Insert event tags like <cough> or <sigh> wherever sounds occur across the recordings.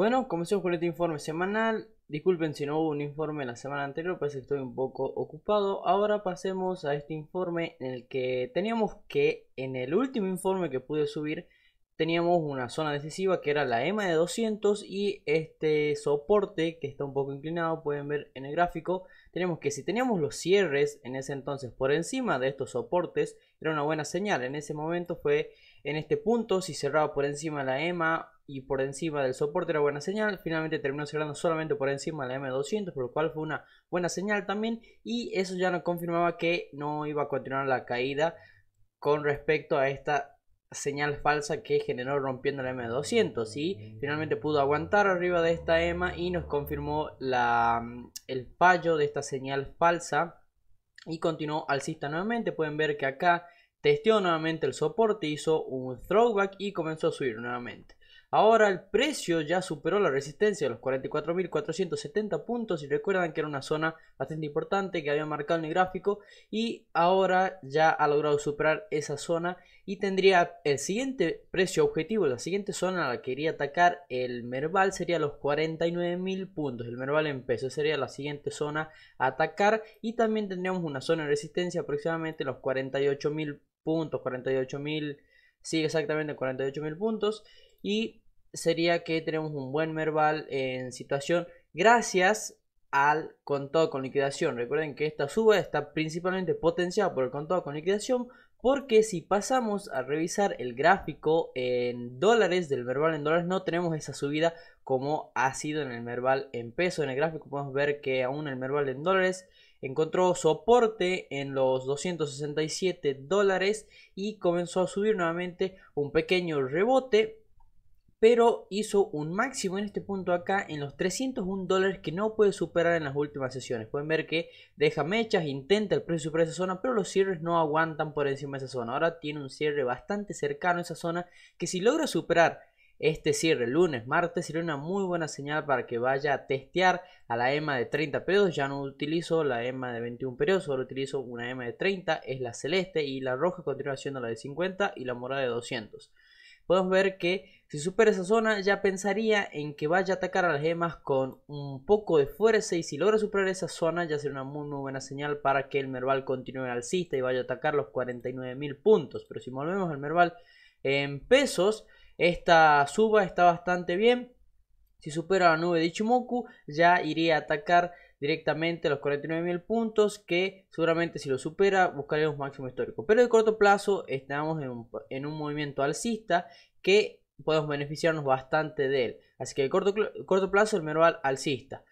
Bueno, comencemos con este informe semanal. Disculpen si no hubo un informe la semana anterior, parece que estoy un poco ocupado. Ahora pasemos a este informe en el que teníamos que, en el último informe que pude subir, teníamos una zona decisiva que era la EMA de 200 y este soporte que está un poco inclinado, pueden ver en el gráfico, tenemos que si teníamos los cierres en ese entonces por encima de estos soportes, era una buena señal. En ese momento fue en este punto, si cerraba por encima la EMA y por encima del soporte era buena señal. Finalmente terminó cerrando solamente por encima de la M200, por lo cual fue una buena señal también. Y eso ya nos confirmaba que no iba a continuar la caída con respecto a esta señal falsa que generó rompiendo la M200. Y finalmente pudo aguantar arriba de esta EMA y nos confirmó mm, el fallo de esta señal falsa. Y continuó alcista nuevamente. Pueden ver que acá testeó nuevamente el soporte, hizo un throwback y comenzó a subir nuevamente. Ahora el precio ya superó la resistencia de los 44.470 puntos y recuerdan que era una zona bastante importante que había marcado en el gráfico y ahora ya ha logrado superar esa zona y tendría el siguiente precio objetivo, la siguiente zona a la que iría atacar el Merval sería los 49.000 puntos, el Merval en peso sería la siguiente zona a atacar y también tendríamos una zona de resistencia aproximadamente los 48.000 puntos, 48.000, sí exactamente 48.000 puntos y sería que tenemos un buen Merval en situación gracias al contado con liquidación. Recuerden que esta suba está principalmente potenciada por el contado con liquidación porque si pasamos a revisar el gráfico en dólares del Merval en dólares no tenemos esa subida como ha sido en el Merval en peso. En el gráfico podemos ver que aún el Merval en dólares encontró soporte en los 267 dólares y comenzó a subir nuevamente un pequeño rebote pero hizo un máximo en este punto acá en los 301 dólares que no puede superar en las últimas sesiones. Pueden ver que deja mechas, intenta el precio superar esa zona, pero los cierres no aguantan por encima de esa zona. Ahora tiene un cierre bastante cercano a esa zona que si logra superar este cierre lunes, martes, sería una muy buena señal para que vaya a testear a la EMA de 30 periodos. Ya no utilizo la EMA de 21 periodos, solo utilizo una EMA de 30, es la celeste y la roja continúa siendo la de 50 y la morada de 200. Podemos ver que si supera esa zona ya pensaría en que vaya a atacar a las gemas con un poco de fuerza y si logra superar esa zona ya sería una muy, buena señal para que el Merval continúe alcista y vaya a atacar los 49.000 puntos. Pero si volvemos al Merval en pesos, esta suba está bastante bien. Si supera la nube de Ichimoku ya iría a atacar directamente los 49.000 puntos que seguramente si lo supera un máximo histórico. Pero de corto plazo estamos en un, en un movimiento alcista que podemos beneficiarnos bastante de él. Así que el corto, corto plazo el Merval alcista.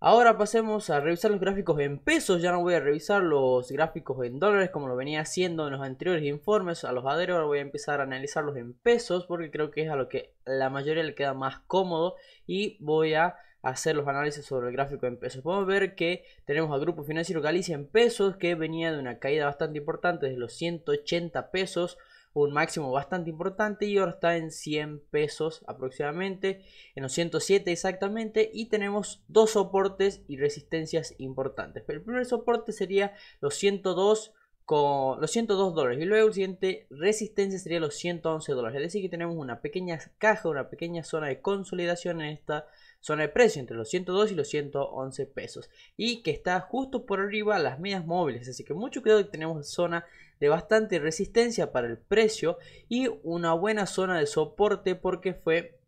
Ahora pasemos a revisar los gráficos en pesos. Ya no voy a revisar los gráficos en dólares como lo venía haciendo en los anteriores informes a los aderos Ahora voy a empezar a analizarlos en pesos porque creo que es a lo que la mayoría le queda más cómodo. Y voy a hacer los análisis sobre el gráfico en pesos. Podemos ver que tenemos al Grupo Financiero Galicia en pesos que venía de una caída bastante importante desde los 180 pesos un máximo bastante importante y ahora está en 100 pesos aproximadamente, en los 107 exactamente y tenemos dos soportes y resistencias importantes. Pero el primer soporte sería los 102 con los 102 dólares y luego el siguiente resistencia sería los 111 dólares. Es decir que tenemos una pequeña caja, una pequeña zona de consolidación en esta zona de precio entre los 102 y los 111 pesos y que está justo por arriba las medias móviles así que mucho cuidado que tenemos zona de bastante resistencia para el precio y una buena zona de soporte porque fue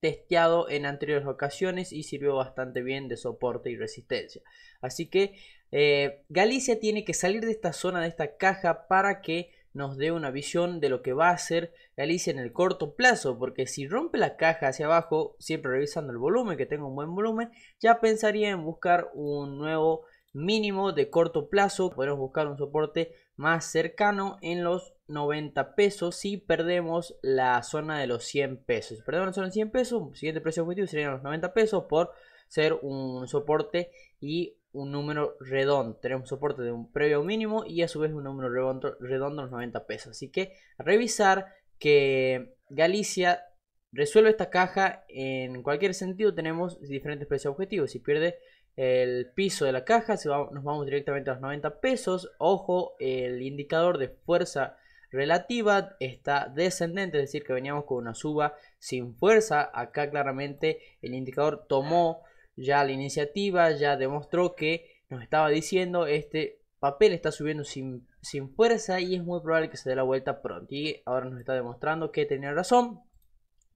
testeado en anteriores ocasiones y sirvió bastante bien de soporte y resistencia. Así que eh, Galicia tiene que salir de esta zona, de esta caja, para que nos dé una visión de lo que va a hacer Galicia en el corto plazo, porque si rompe la caja hacia abajo, siempre revisando el volumen, que tenga un buen volumen, ya pensaría en buscar un nuevo mínimo de corto plazo, podemos buscar un soporte más cercano en los 90 pesos si perdemos la zona de los 100 pesos. Si perdemos la zona de 100 pesos, el siguiente precio objetivo serían los 90 pesos por ser un soporte y un número redondo. Tenemos un soporte de un previo mínimo y a su vez un número redondo, redondo los 90 pesos. Así que revisar que Galicia resuelve esta caja en cualquier sentido tenemos diferentes precios objetivos. Si pierde el piso de la caja, si nos vamos directamente a los 90 pesos, ojo, el indicador de fuerza relativa está descendente, es decir, que veníamos con una suba sin fuerza, acá claramente el indicador tomó ya la iniciativa, ya demostró que nos estaba diciendo este papel está subiendo sin, sin fuerza y es muy probable que se dé la vuelta pronto y ahora nos está demostrando que tenía razón,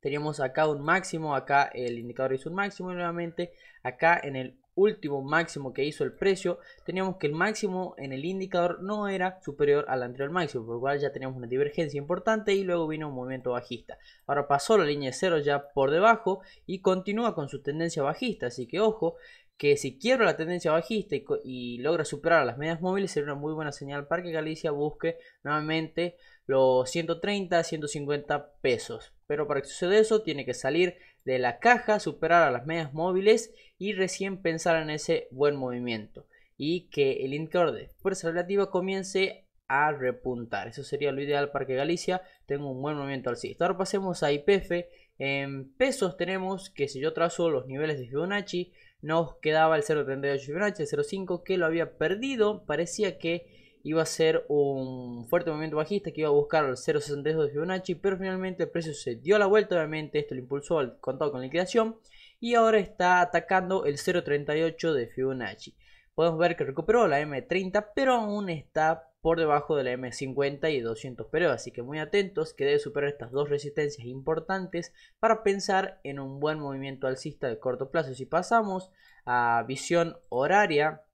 teníamos acá un máximo, acá el indicador hizo un máximo nuevamente acá en el último máximo que hizo el precio, teníamos que el máximo en el indicador no era superior al anterior máximo, por lo cual ya teníamos una divergencia importante y luego vino un movimiento bajista. Ahora pasó la línea de cero ya por debajo y continúa con su tendencia bajista, así que ojo que si quiero la tendencia bajista y, y logra superar las medias móviles sería una muy buena señal para que Galicia busque nuevamente los 130 150 pesos pero para que suceda eso tiene que salir de la caja superar a las medias móviles y recién pensar en ese buen movimiento y que el indicador de fuerza relativa comience a repuntar. Eso sería lo ideal para que Galicia tenga un buen movimiento al alcista. Ahora pasemos a IPF. En pesos tenemos que si yo trazo los niveles de Fibonacci, nos quedaba el 0.38 Fibonacci, el 0.5 que lo había perdido. Parecía que iba a ser un fuerte movimiento bajista que iba a buscar el 0.62 de Fibonacci, pero finalmente el precio se dio la vuelta, obviamente esto lo impulsó al contado con liquidación y ahora está atacando el 0.38 de Fibonacci. Podemos ver que recuperó la M30, pero aún está por debajo de la M50 y 200 Pero así que muy atentos que debe superar estas dos resistencias importantes para pensar en un buen movimiento alcista de corto plazo. Si pasamos a visión horaria,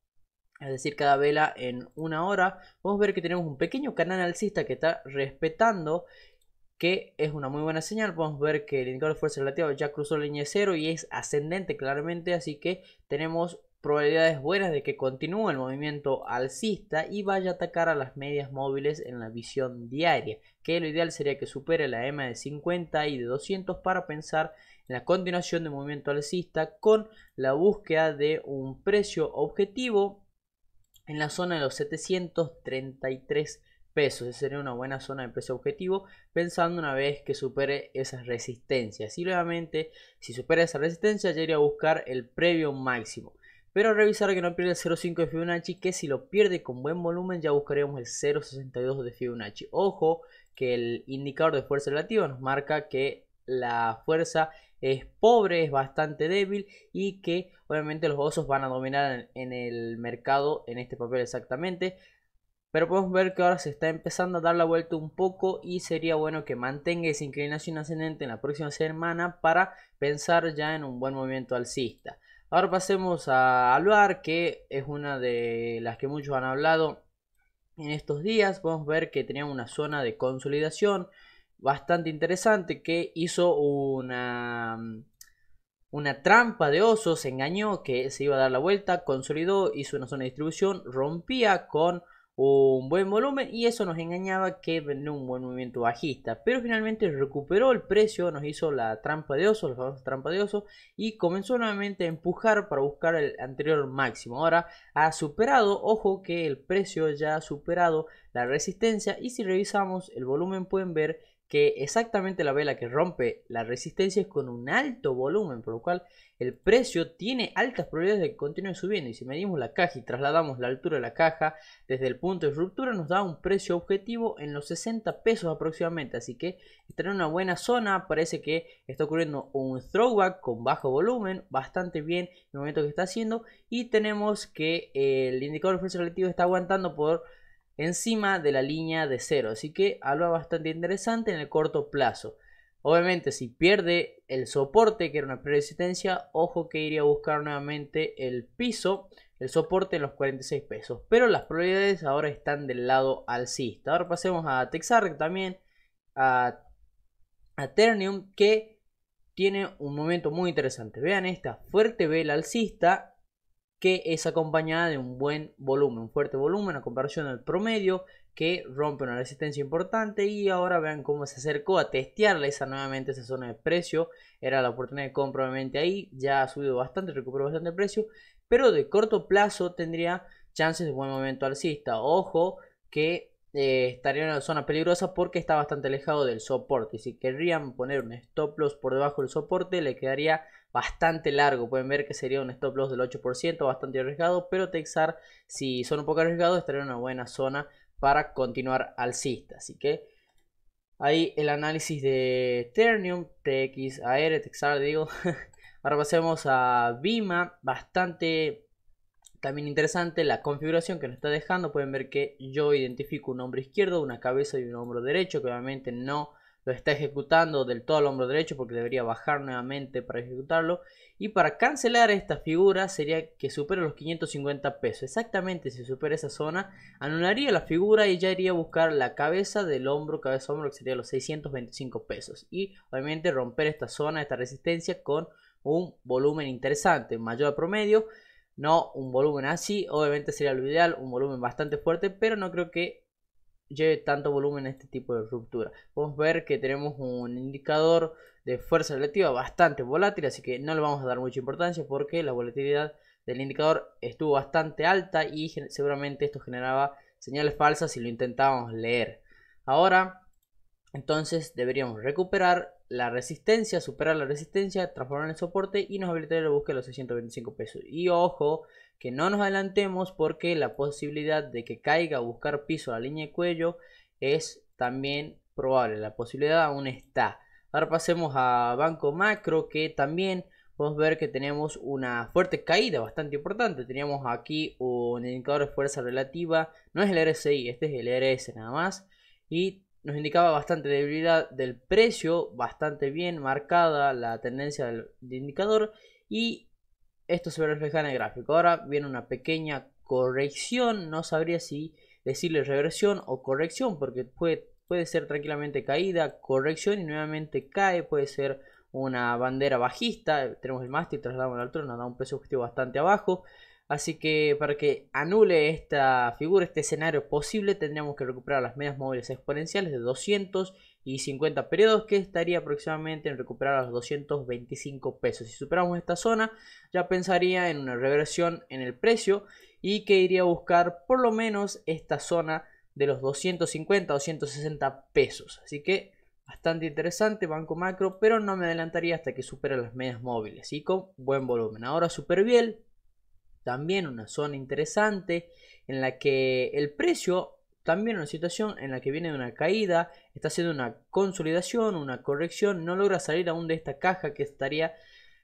es decir, cada vela en una hora, podemos ver que tenemos un pequeño canal alcista que está respetando, que es una muy buena señal. Podemos ver que el indicador de fuerza relativa ya cruzó la línea cero y es ascendente claramente, así que tenemos probabilidades buenas de que continúe el movimiento alcista y vaya a atacar a las medias móviles en la visión diaria, que lo ideal sería que supere la EMA de 50 y de 200 para pensar en la continuación del movimiento alcista con la búsqueda de un precio objetivo en la zona de los 733 pesos. Esa sería una buena zona de precio objetivo, pensando una vez que supere esas resistencias. Y nuevamente, si supere esa resistencia, ya iría a buscar el previo máximo. Pero revisar que no pierde el 0.5 de Fibonacci, que si lo pierde con buen volumen ya buscaríamos el 0.62 de Fibonacci. Ojo que el indicador de fuerza relativa nos marca que la fuerza es pobre, es bastante débil y que Obviamente los osos van a dominar en, el mercado en este papel exactamente. Pero podemos ver que ahora se está empezando a dar la vuelta un poco y sería bueno que mantenga esa inclinación ascendente en la próxima semana para pensar ya en un buen movimiento alcista. Ahora pasemos a Alvar, que es una de las que muchos han hablado en estos días. Podemos ver que tenía una zona de consolidación bastante interesante que hizo una una trampa de osos, engañó que se iba a dar la vuelta, consolidó, hizo una zona de distribución, rompía con un buen volumen y eso nos engañaba que venía un buen movimiento bajista. Pero finalmente recuperó el precio, nos hizo la trampa de osos, la famosa trampa de oso. y comenzó nuevamente a empujar para buscar el anterior máximo. Ahora ha superado, ojo que el precio ya ha superado la resistencia y si revisamos el volumen pueden ver que exactamente la vela que rompe la resistencia es con un alto volumen, por lo cual el precio tiene altas probabilidades de que continúe subiendo. Y si medimos la caja y trasladamos la altura de la caja desde el punto de ruptura, nos da un precio objetivo en los 60 pesos aproximadamente. Así que está en una buena zona, parece que está ocurriendo un throwback con bajo volumen, bastante bien el momento que está haciendo. Y tenemos que eh, el indicador de fuerza relativo está aguantando por encima de la línea de cero. Así que algo bastante interesante en el corto plazo. Obviamente si pierde el soporte, que era una pre-resistencia, ojo que iría a buscar nuevamente el piso, el soporte en los 46 pesos. Pero las probabilidades ahora están del lado alcista. Ahora pasemos a Texark también, a, a que tiene un momento muy interesante. Vean esta fuerte vela alcista que es acompañada de un buen volumen, un fuerte volumen a comparación del promedio que rompe una resistencia importante y ahora vean cómo se acercó a testearle esa nuevamente esa zona de precio era la oportunidad de compra obviamente ahí ya ha subido bastante recuperó bastante el precio pero de corto plazo tendría chances de buen momento alcista ojo que eh, estaría en una zona peligrosa porque está bastante alejado del soporte si querrían poner un stop loss por debajo del soporte le quedaría bastante largo. Pueden ver que sería un stop loss del 8%, bastante arriesgado, pero Texar, si son un poco arriesgados, estaría en una buena zona para continuar alcista. Así que ahí el análisis de Ternium, TXAR, Texar, digo. <laughs> Ahora pasemos a Vima, bastante también interesante la configuración que nos está dejando. Pueden ver que yo identifico un hombro izquierdo, una cabeza y un hombro derecho, que obviamente no lo está ejecutando del todo al hombro derecho porque debería bajar nuevamente para ejecutarlo. Y para cancelar esta figura sería que supere los 550 pesos. Exactamente, si supera esa zona, anularía la figura y ya iría a buscar la cabeza del hombro, cabeza hombro, que sería los 625 pesos. Y obviamente romper esta zona, esta resistencia con un volumen interesante, mayor a promedio. No un volumen así, obviamente sería lo ideal, un volumen bastante fuerte, pero no creo que lleve tanto volumen a este tipo de ruptura. Podemos ver que tenemos un indicador de fuerza relativa bastante volátil, así que no le vamos a dar mucha importancia porque la volatilidad del indicador estuvo bastante alta y seguramente esto generaba señales falsas si lo intentábamos leer. Ahora, entonces deberíamos recuperar la resistencia, superar la resistencia, transformar el soporte y nos habilitaría la búsqueda de los 625 pesos. Y ojo, que no nos adelantemos porque la posibilidad de que caiga a buscar piso a la línea de cuello es también probable, la posibilidad aún está. Ahora pasemos a Banco Macro que también podemos ver que tenemos una fuerte caída bastante importante. Teníamos aquí un indicador de fuerza relativa, no es el RSI, este es el e RS nada más. Y nos indicaba bastante debilidad del precio, bastante bien marcada la tendencia del indicador. Y esto se refleja en el gráfico. Ahora viene una pequeña corrección. No sabría si decirle regresión o corrección porque puede, puede ser tranquilamente caída, corrección y nuevamente cae. Puede ser una bandera bajista, tenemos el mástil, trasladamos la altura, nos da un peso objetivo bastante abajo. Así que para que anule esta figura, este escenario posible, tendríamos que recuperar las medias móviles exponenciales de 250 periodos, que estaría aproximadamente en recuperar los 225 pesos. Si superamos esta zona, ya pensaría en una reversión en el precio y que iría a buscar por lo menos esta zona de los 250 o 260 pesos. Así que Bastante interesante, banco macro, pero no me adelantaría hasta que supera las medias móviles y con buen volumen. Ahora Superviel, también una zona interesante en la que el precio, también una situación en la que viene de una caída, está haciendo una consolidación, una corrección, no logra salir aún de esta caja que estaría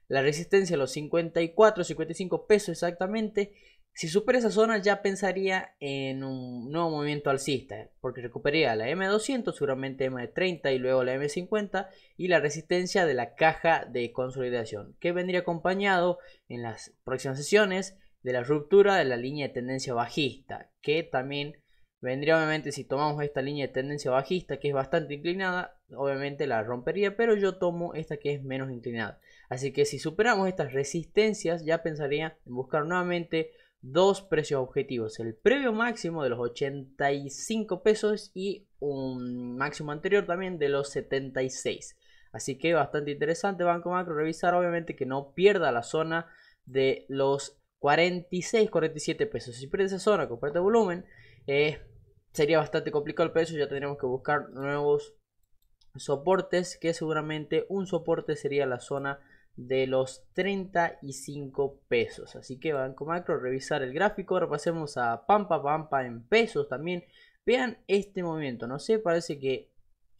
la resistencia a los 54, 55 pesos exactamente. Si supera esa zona ya pensaría en un nuevo movimiento alcista, ¿eh? porque recuperaría la M200, seguramente M30 y luego la M50 y la resistencia de la caja de consolidación, que vendría acompañado en las próximas sesiones de la ruptura de la línea de tendencia bajista, que también vendría obviamente si tomamos esta línea de tendencia bajista que es bastante inclinada, obviamente la rompería, pero yo tomo esta que es menos inclinada. Así que si superamos estas resistencias ya pensaría en buscar nuevamente dos precios objetivos, el previo máximo de los 85 pesos y un máximo anterior también de los 76. Así que bastante interesante Banco Macro revisar obviamente que no pierda la zona de los 46, 47 pesos. Si pierde esa zona con fuerte volumen, eh, sería bastante complicado el precio, ya tendremos que buscar nuevos soportes, que seguramente un soporte sería la zona de los 35 pesos. Así que Banco Macro, revisar el gráfico. Repasemos a Pampa Pampa en pesos también. Vean este movimiento, no sé, parece que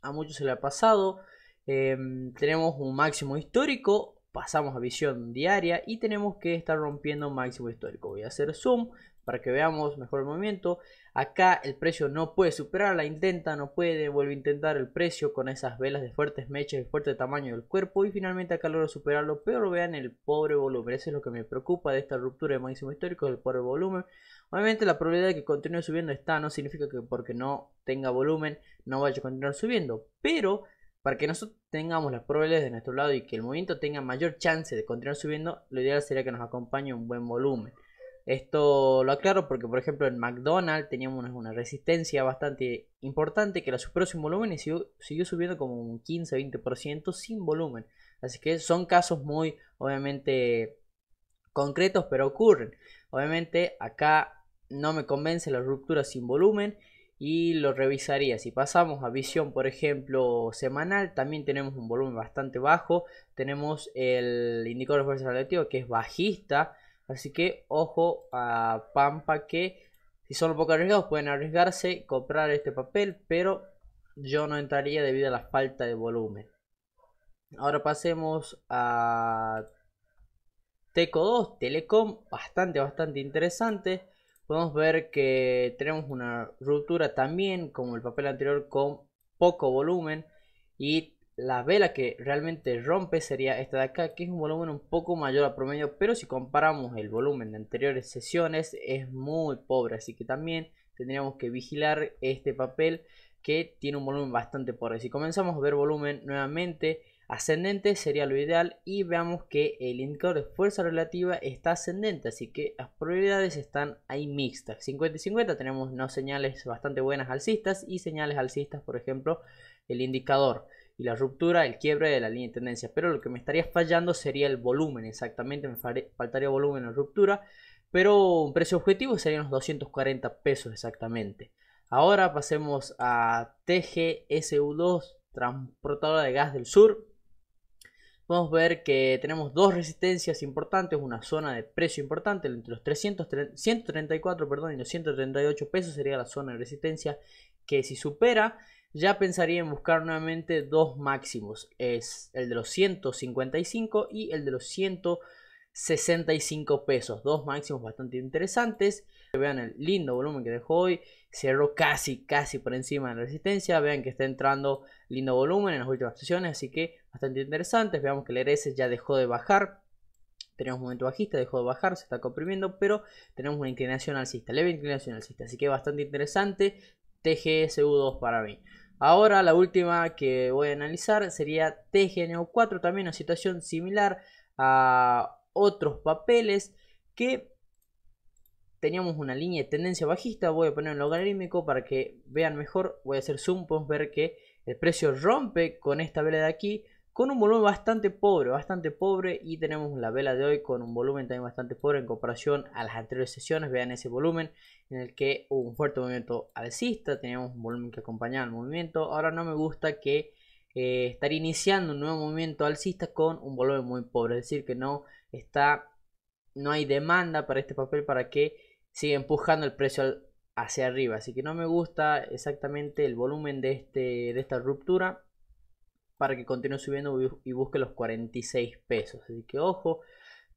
a muchos se le ha pasado. Em, tenemos un máximo histórico, pasamos a visión diaria y tenemos que estar rompiendo un máximo histórico. Voy a hacer zoom, para que veamos mejor el movimiento. Acá el precio no puede La intenta, no puede, vuelve a intentar el precio con esas velas de fuertes mechas de fuerte tamaño del cuerpo. Y finalmente acá logra superarlo, pero vean el pobre volumen. Eso es lo que me preocupa de esta ruptura de máximo histórico, el pobre volumen. Obviamente la probabilidad de que continúe subiendo está, no significa que porque no tenga volumen no vaya a continuar subiendo. Pero para que nosotros tengamos las probabilidades de nuestro lado y que el movimiento tenga mayor chance de continuar subiendo, lo ideal sería que nos acompañe un buen volumen. Esto lo aclaro porque, por ejemplo, en McDonald's teníamos una, resistencia bastante importante que la superó sin volumen y siguió, subiendo como un 15-20% sin volumen. Así que son casos muy, obviamente, concretos, pero ocurren. Obviamente, acá no me convence la ruptura sin volumen y lo revisaría. Si pasamos a visión, por ejemplo, semanal, también tenemos un volumen bastante bajo. Tenemos el indicador de fuerza relativa que es bajista Así que ojo a Pampa que si son un poco arriesgados pueden arriesgarse, comprar este papel, pero yo no entraría debido a la falta de volumen. Ahora pasemos a Teco 2, Telecom, bastante, bastante interesante. Podemos ver que tenemos una ruptura también, como el papel anterior, con poco volumen. Y la vela que realmente rompe sería esta de acá, que es un volumen un poco mayor a promedio, pero si comparamos el volumen de anteriores sesiones es muy pobre, así que también tendríamos que vigilar este papel que tiene un volumen bastante pobre. Si comenzamos a ver volumen nuevamente ascendente sería lo ideal y veamos que el indicador de fuerza relativa está ascendente, así que las probabilidades están ahí mixtas. 50 y 50 tenemos unas señales bastante buenas alcistas y señales alcistas, por ejemplo, el indicador y la ruptura, el quiebre de la línea de tendencia. Pero lo que me estaría fallando sería el volumen, exactamente, me faltaría volumen en ruptura. Pero un precio objetivo serían los 240 pesos exactamente. Ahora pasemos a TGSU2, transportadora de gas del sur. Vamos a ver que tenemos dos resistencias importantes, una zona de precio importante entre los 300, 134 perdón, y los 138 pesos sería la zona de resistencia que si supera ya pensaría en buscar nuevamente dos máximos, es el de los 155 y el de los 165 pesos, dos máximos bastante interesantes. Vean el lindo volumen que dejó hoy, cerró casi, casi por encima de la resistencia, vean que está entrando lindo volumen en las últimas sesiones, así que bastante interesantes, veamos que el e RS ya dejó de bajar, tenemos un momento bajista, dejó de bajar, se está comprimiendo, pero tenemos una inclinación alcista, leve inclinación alcista, así que bastante interesante. TGSU2 para mí. Ahora la última que voy a analizar sería TGNO4, también una situación similar a otros papeles que teníamos una línea de tendencia bajista, voy a poner en logarítmico para que vean mejor, voy a hacer zoom, podemos ver que el precio rompe con esta vela de aquí, con un volumen bastante pobre, bastante pobre y tenemos la vela de hoy con un volumen también bastante pobre en comparación a las anteriores sesiones, vean ese volumen en el que hubo un fuerte movimiento alcista, teníamos un volumen que acompañaba al movimiento. Ahora no me gusta que eh, estar iniciando un nuevo movimiento alcista con un volumen muy pobre, es decir, que no está, no hay demanda para este papel para que siga empujando el precio hacia arriba. Así que no me gusta exactamente el volumen de, este, de esta ruptura para que continúe subiendo y busque los 46 pesos. Así que ojo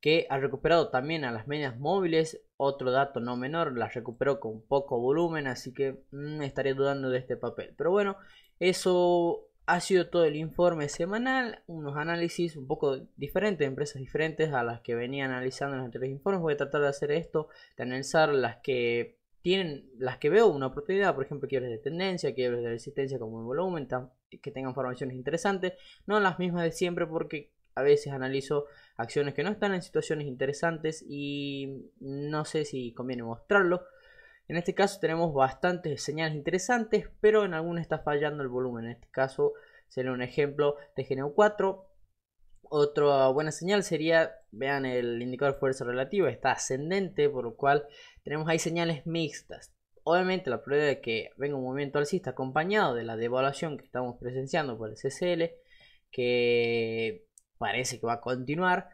que ha recuperado también a las medias móviles, otro dato no menor, las recuperó con poco volumen, así que me mm, estaré dudando de este papel. Pero bueno, eso ha sido todo el informe semanal, unos análisis un poco diferentes, empresas diferentes a las que venía analizando en los anteriores informes. Voy a tratar de hacer esto, de analizar las que tienen, las que veo una oportunidad, por ejemplo, quiebres de tendencia, quiebres de resistencia como en volumen, que tengan formaciones interesantes, no las mismas de siempre porque a veces analizo acciones que no están en situaciones interesantes y no sé si conviene mostrarlo. En este caso tenemos bastantes señales interesantes, pero en algunas está fallando el volumen. En este caso sería un ejemplo de GNU 4. Otra buena señal sería, vean el indicador de fuerza relativa, está ascendente, por lo cual tenemos ahí señales mixtas. Obviamente la prueba de que venga un movimiento alcista acompañado de la devaluación que estamos presenciando por el CCL, que parece que va a continuar.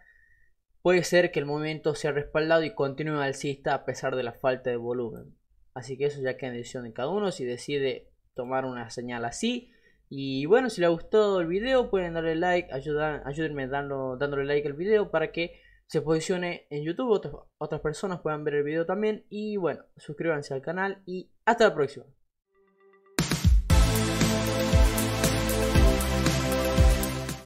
Puede ser que el movimiento sea respaldado y continúe alcista a pesar de la falta de volumen. Así que eso ya queda en decisión de cada uno si decide tomar una señal así. Y bueno, si les ha gustado el video pueden darle like, ayudan, ayúdenme dando, dándole like al video para que se posicione en YouTube, otras, otras personas puedan ver el video también. Y bueno, suscríbanse al canal y hasta la próxima.